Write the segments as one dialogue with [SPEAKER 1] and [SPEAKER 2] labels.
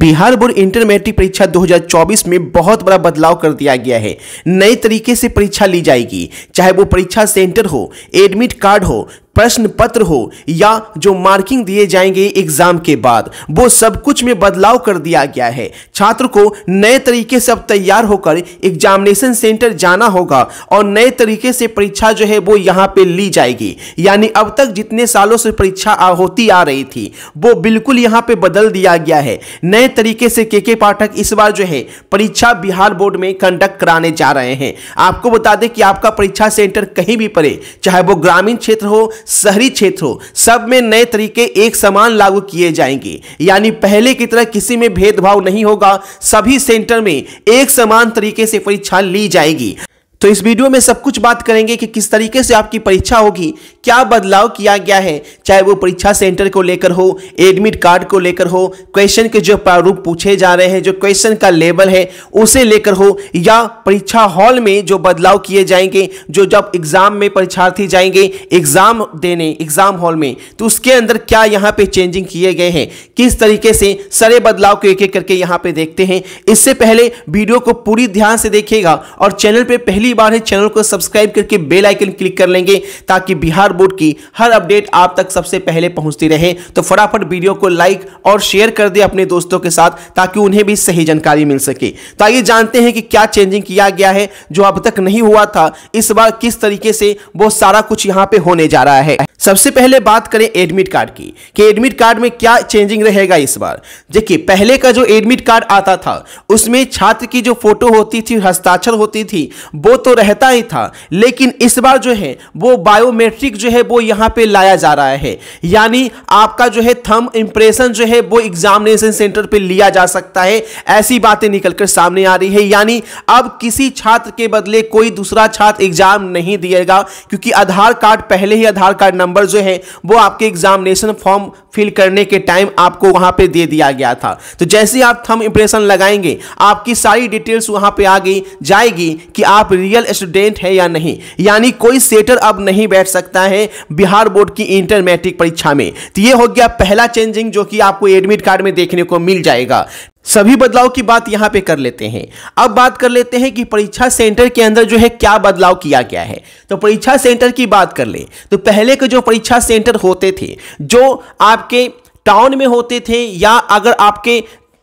[SPEAKER 1] Bihar board inter matric परीक्षा 2024 में बहुत बड़ा बदलाव कर दिया गया है नए तरीके से परीक्षा ली जाएगी चाहे वो परीक्षा सेंटर हो एडमिट कार्ड हो प्रश्न पत्र हो या जो मार्किंग दिए जाएंगे एग्जाम के बाद वो सब कुछ में बदलाव कर दिया गया है छात्र को नए तरीके से अब तैयार होकर एग्जामिनेशन सेंटर जाना होगा और नए तरीके से परीक्षा जो है वो यहाँ पे ली जाएगी यानी अब तक जितने सालों से परीक्षा होती आ रही थी वो बिल्कुल यहाँ पे बदल दिया गया है नए तरीके से के के पाठक इस बार जो है परीक्षा बिहार बोर्ड में कंडक्ट कराने जा रहे हैं आपको बता दें कि आपका परीक्षा सेंटर कहीं भी पड़े चाहे वो ग्रामीण क्षेत्र हो शहरी क्षेत्रों सब में नए तरीके एक समान लागू किए जाएंगे यानी पहले की तरह किसी में भेदभाव नहीं होगा सभी सेंटर में एक समान तरीके से परीक्षा ली जाएगी तो इस वीडियो में सब कुछ बात करेंगे कि किस तरीके से आपकी परीक्षा होगी क्या बदलाव किया गया है चाहे वो परीक्षा सेंटर को लेकर हो एडमिट कार्ड को लेकर हो क्वेश्चन के जो प्रारूप पूछे जा रहे हैं जो क्वेश्चन का लेवल है उसे लेकर हो या परीक्षा हॉल में जो बदलाव किए जाएंगे जो जब एग्जाम में परीक्षार्थी जाएंगे एग्जाम देने एग्जाम हॉल में तो उसके अंदर क्या यहाँ पे चेंजिंग किए गए हैं किस तरीके से सारे बदलाव को एक एक करके यहाँ पे देखते हैं इससे पहले वीडियो को पूरी ध्यान से देखिएगा और चैनल पर पहली पहली बार है चैनल को सब्सक्राइब करके बेल आइकन क्लिक कर लेंगे ताकि बिहार बोर्ड की हर अपडेट आप तक सबसे पहले पहुंचती रहे तो फटाफट वीडियो को लाइक और शेयर कर दे अपने दोस्तों के साथ ताकि उन्हें भी सही जानकारी मिल सके तो आइए जानते हैं कि क्या चेंजिंग किया गया है जो अब तक नहीं हुआ था इस बार किस तरीके से वो सारा कुछ यहाँ पे होने जा रहा है सबसे पहले बात करें एडमिट कार्ड की कि एडमिट कार्ड में क्या चेंजिंग रहेगा इस बार देखिए पहले का जो एडमिट कार्ड आता था उसमें छात्र की जो फोटो होती थी हस्ताक्षर होती थी वो तो रहता ही था लेकिन इस बार जो है वो बायोमेट्रिक जो है वो यहाँ पे लाया जा रहा है यानी आपका जो है थम इम्प्रेशन जो है वो एग्जामिनेशन सेंटर पर लिया जा सकता है ऐसी बातें निकल कर सामने आ रही है यानी अब किसी छात्र के बदले कोई दूसरा छात्र एग्जाम नहीं दिएगा क्योंकि आधार कार्ड पहले ही आधार कार्ड नंबर नंबर जो है वो आपके एग्जामिनेशन फॉर्म फिल करने के टाइम आपको वहां पे दे दिया गया था तो जैसे ही आप थम इंप्रेशन लगाएंगे आपकी सारी डिटेल्स वहां पे आ गई जाएगी कि आप रियल स्टूडेंट हैं या नहीं यानी कोई सेटर अब नहीं बैठ सकता है बिहार बोर्ड की इंटर मैट्रिक परीक्षा में तो ये हो गया पहला चेंजिंग जो कि आपको एडमिट कार्ड में देखने को मिल जाएगा सभी बदलाव की बात यहां पे कर लेते हैं अब बात कर लेते हैं कि परीक्षा सेंटर के अंदर जो है क्या बदलाव किया गया है तो परीक्षा सेंटर की बात कर ले तो पहले के जो परीक्षा सेंटर होते थे जो आपके टाउन में होते थे या अगर आपके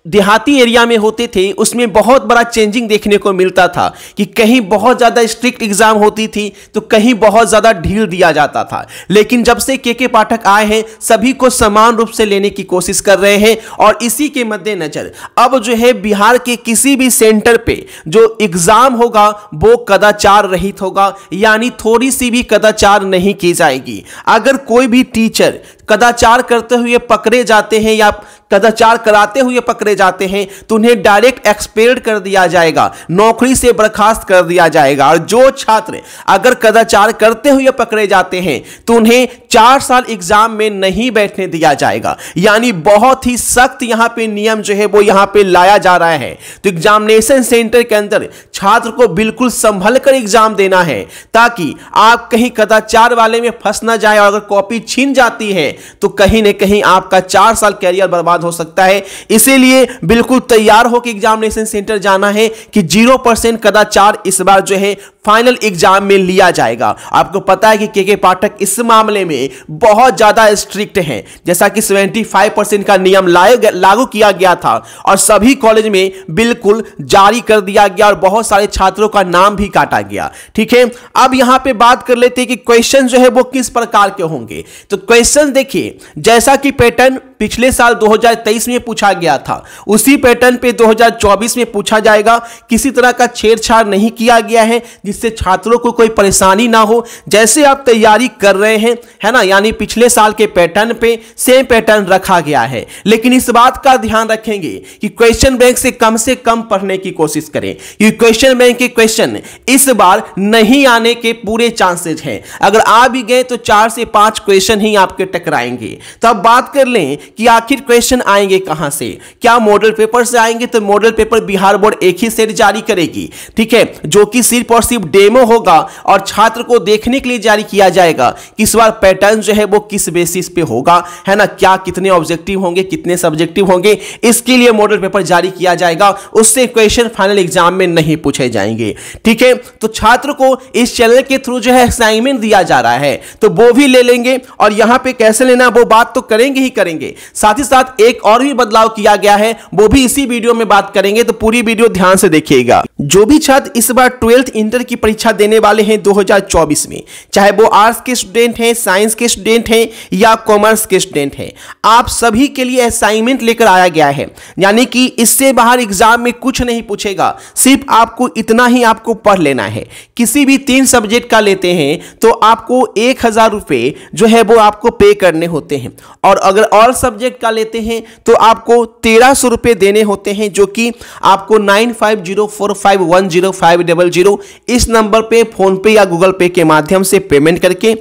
[SPEAKER 1] देहाती एरिया में होते थे उसमें बहुत बड़ा चेंजिंग देखने को मिलता था कि कहीं बहुत ज़्यादा स्ट्रिक्ट एग्ज़ाम होती थी तो कहीं बहुत ज़्यादा ढील दिया जाता था लेकिन जब से के के पाठक आए हैं सभी को समान रूप से लेने की कोशिश कर रहे हैं और इसी के मद्देनज़र अब जो है बिहार के किसी भी सेंटर पर जो एग्ज़ाम होगा वो कदाचार रहित होगा यानी थोड़ी सी भी कदाचार नहीं की जाएगी अगर कोई भी टीचर कदाचार करते हुए पकड़े जाते हैं या कदाचार कराते हुए पकड़े जाते हैं तो उन्हें डायरेक्ट एक्सपेल्ड कर दिया जाएगा नौकरी से बर्खास्त कर दिया जाएगा और जो छात्र अगर कदाचार करते हुए पकड़े जाते हैं तो उन्हें चार साल एग्जाम में नहीं बैठने दिया जाएगा यानी बहुत ही सख्त यहां पे नियम जो है वो यहां पे लाया जा रहा है तो एग्जामिनेशन सेंटर के अंदर छात्र को बिल्कुल संभल कर एग्जाम देना है ताकि आप कहीं कदाचार वाले में फंस ना जाए और अगर कॉपी छीन जाती है तो कहीं ना कहीं आपका चार साल कैरियर बर्बाद बर्बाद हो सकता है इसीलिए बिल्कुल तैयार होकर एग्जामिनेशन सेंटर जाना है कि जीरो परसेंट कदाचार इस बार जो है फाइनल एग्जाम में लिया जाएगा आपको पता है कि के के पाठक इस मामले में बहुत ज़्यादा स्ट्रिक्ट हैं जैसा कि 75 परसेंट का नियम लागू किया गया था और सभी कॉलेज में बिल्कुल जारी कर दिया गया और बहुत सारे छात्रों का नाम भी काटा गया ठीक है अब यहां पे बात कर लेते हैं कि क्वेश्चन जो है वो किस प्रकार के होंगे तो क्वेश्चन देखिए जैसा कि पैटर्न पिछले साल 2023 में पूछा गया था उसी पैटर्न पे 2024 में पूछा जाएगा किसी तरह का छेड़छाड़ नहीं किया गया है जिससे छात्रों को कोई परेशानी ना हो जैसे आप तैयारी कर रहे हैं है ना यानी पिछले साल के पैटर्न पे सेम पैटर्न रखा गया है लेकिन इस बात का ध्यान रखेंगे कि क्वेश्चन बैंक से कम से कम पढ़ने की कोशिश करें क्योंकि क्वेश्चन बैंक के क्वेश्चन इस बार नहीं आने के पूरे चांसेज हैं अगर आ भी गए तो चार से पांच क्वेश्चन ही आपके टकराएंगे तो अब बात कर लें कि आखिर क्वेश्चन आएंगे कहां से क्या मॉडल पेपर से आएंगे तो मॉडल पेपर बिहार बोर्ड एक ही सेट जारी करेगी ठीक है जो कि सिर्फ और सिर्फ डेमो होगा और छात्र को देखने के लिए जारी किया जाएगा कि इस बार पैटर्न जो है वो किस बेसिस पे होगा है ना क्या कितने ऑब्जेक्टिव होंगे कितने सब्जेक्टिव होंगे इसके लिए मॉडल पेपर जारी किया जाएगा उससे क्वेश्चन फाइनल एग्जाम में नहीं पूछे जाएंगे ठीक है तो छात्र को इस चैनल के थ्रू जो है असाइनमेंट दिया जा रहा है तो वो भी ले लेंगे और यहां पे कैसे लेना वो बात तो करेंगे ही करेंगे साथ ही साथ एक और भी बदलाव किया गया है वो भी इसी वीडियो में बात करेंगे तो पूरी वीडियो ध्यान से देखिएगा जो भी छात्र इस बार ट्वेल्थ इंटर की परीक्षा देने वाले हैं 2024 में चाहे वो आर्ट्स के स्टूडेंट हैं साइंस के स्टूडेंट हैं या कॉमर्स के स्टूडेंट हैं आप सभी के लिए असाइनमेंट लेकर आया गया है यानी कि इससे बाहर एग्जाम में कुछ नहीं पूछेगा सिर्फ आपको इतना ही आपको पढ़ लेना है किसी भी तीन सब्जेक्ट का लेते हैं तो आपको एक हजार रुपये जो है वो आपको पे करने होते हैं और अगर और सब सब्जेक्ट का लेते हैं तो आपको तेरह सौ रुपये देने होते हैं जो कि आपको nine five zero four five one zero five double zero इस नंबर पे फोन पे या गूगल पे के माध्यम से पेमेंट करके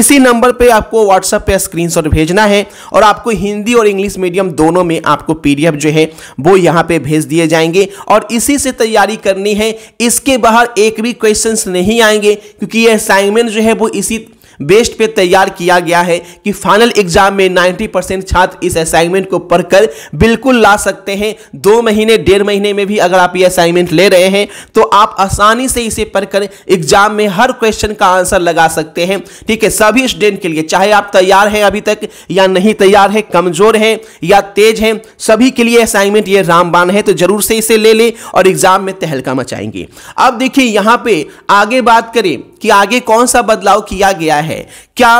[SPEAKER 1] इसी नंबर पे आपको व्हाट्सएप पे स्क्रीनशॉट भेजना है और आपको हिंदी और इंग्लिश मीडियम दोनों में आपको पी जो है वो यहाँ पे भेज दिए जाएंगे और इसी से तैयारी करनी है इसके बाहर एक भी क्वेश्चन नहीं आएंगे क्योंकि ये असाइनमेंट जो है वो इसी बेस्ट पे तैयार किया गया है कि फाइनल एग्जाम में 90 परसेंट छात्र इस असाइनमेंट को पढ़कर बिल्कुल ला सकते हैं दो महीने डेढ़ महीने में भी अगर आप ये असाइनमेंट ले रहे हैं तो आप आसानी से इसे पढ़कर एग्जाम में हर क्वेश्चन का आंसर लगा सकते हैं ठीक है सभी स्टूडेंट के लिए चाहे आप तैयार हैं अभी तक या नहीं तैयार है कमजोर हैं या तेज हैं सभी के लिए असाइनमेंट ये रामबान है तो जरूर से इसे ले लें और एग्जाम में तहलका मचाएंगे अब देखिए यहां पर आगे बात करें कि आगे कौन सा बदलाव किया गया है है क्या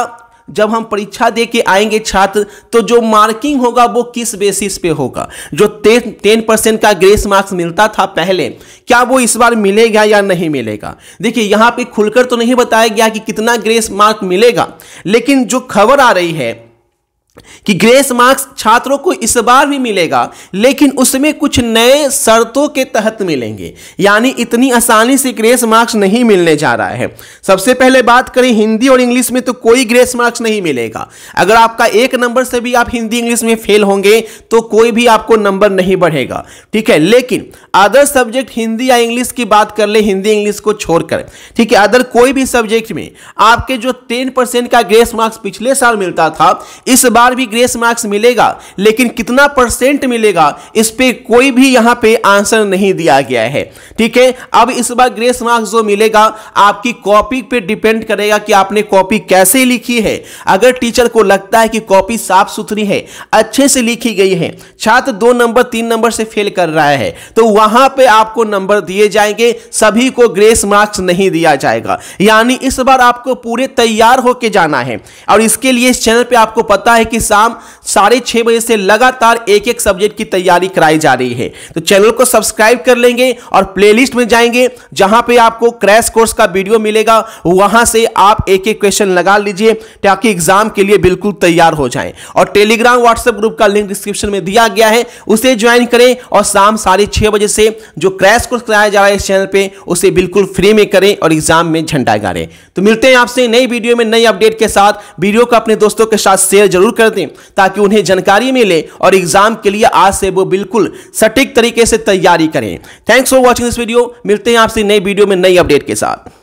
[SPEAKER 1] जब हम परीक्षा दे के आएंगे छात्र तो जो मार्किंग होगा वो किस बेसिस पे होगा जो टेन परसेंट का ग्रेस मार्क्स मिलता था पहले क्या वो इस बार मिलेगा या नहीं मिलेगा देखिए यहाँ पे खुलकर तो नहीं बताया गया कि कितना ग्रेस मार्क मिलेगा लेकिन जो खबर आ रही है कि ग्रेस मार्क्स छात्रों को इस बार भी मिलेगा लेकिन उसमें कुछ नए शर्तों के तहत मिलेंगे यानी इतनी आसानी से ग्रेस मार्क्स नहीं मिलने जा रहा है सबसे पहले बात करें हिंदी और इंग्लिश में तो कोई ग्रेस मार्क्स नहीं मिलेगा अगर आपका एक नंबर से भी आप हिंदी इंग्लिश में फेल होंगे तो कोई भी आपको नंबर नहीं बढ़ेगा ठीक है लेकिन अदर सब्जेक्ट हिंदी या इंग्लिश की बात कर ले हिंदी इंग्लिश को छोड़कर ठीक है अदर कोई भी सब्जेक्ट में आपके जो टेन का ग्रेस मार्क्स पिछले साल मिलता था इस बार बार भी ग्रेस मार्क्स मिलेगा लेकिन कितना परसेंट मिलेगा इस पर कोई भी यहाँ पे आंसर नहीं दिया गया है ठीक है अब इस बार ग्रेस मार्क्स जो मिलेगा आपकी कॉपी पे डिपेंड करेगा कि आपने कॉपी कैसे लिखी है अगर टीचर को लगता है कि कॉपी साफ सुथरी है अच्छे से लिखी गई है छात्र दो नंबर तीन नंबर से फेल कर रहा है तो वहां पर आपको नंबर दिए जाएंगे सभी को ग्रेस मार्क्स नहीं दिया जाएगा यानी इस बार आपको पूरे तैयार होकर जाना है और इसके लिए इस चैनल पर आपको पता है कि कि शाम साढ़े छह बजे से लगातार एक एक सब्जेक्ट की तैयारी कराई जा रही है तो चैनल को सब्सक्राइब कर लेंगे और प्लेलिस्ट में जाएंगे जहां पे आपको क्रैश कोर्स का वीडियो मिलेगा वहां से आप एक एक क्वेश्चन लगा लीजिए ताकि एग्जाम के लिए बिल्कुल तैयार हो जाए और टेलीग्राम व्हाट्सएप ग्रुप का लिंक डिस्क्रिप्शन में दिया गया है उसे ज्वाइन करें और शाम साढ़े छह बजे से जो क्रैश कोर्स कराया जा रहा है इस चैनल पर उसे बिल्कुल फ्री में करें और एग्जाम में झंडा गाड़े तो मिलते हैं आपसे नई वीडियो में नई अपडेट के साथ वीडियो को अपने दोस्तों के साथ शेयर जरूर करते ताकि उन्हें जानकारी मिले और एग्जाम के लिए आज से वो बिल्कुल सटीक तरीके से तैयारी करें thanks for watching this video मिलते हैं आपसे नई वीडियो में नई अपडेट के साथ